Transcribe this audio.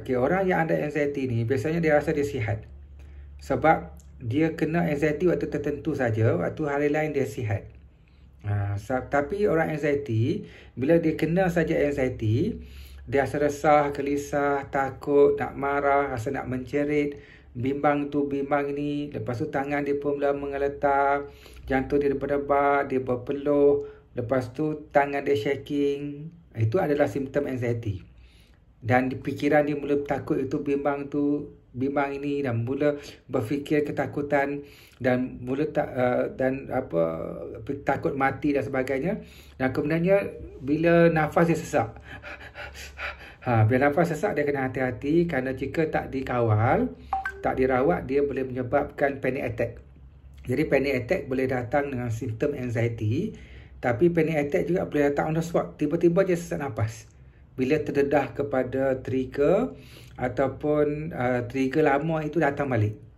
Okey, orang yang ada anxiety ni biasanya dia rasa dia sihat. Sebab dia kena anxiety waktu tertentu saja, waktu hari lain dia sihat. Ha, so, tapi orang anxiety bila dia kena saja anxiety, dia rasa resah, gelisah, takut, nak marah, rasa nak mencerit, bimbang tu bimbang ni, lepas tu tangan dia pun mula mengeletar, jantung dia berdebar, dia berpeluh, lepas tu tangan dia shaking. Itu adalah simptom anxiety dan di pikiran dia mula takut itu bimbang tu bimbang ini dan mula berfikir ketakutan dan mula ta, uh, eh, dan apa takut mati dan sebagainya dan kemudiannya bila nafas dia sesak ha bila nafas sesak dia kena hati-hati kerana jika tak dikawal tak dirawat dia boleh menyebabkan panic attack jadi panic attack boleh datang dengan simptom anxiety tapi panic attack juga boleh datang on the spot tiba-tiba je sesak nafas bila terdedah kepada trigger ataupun uh, trigger lama itu datang balik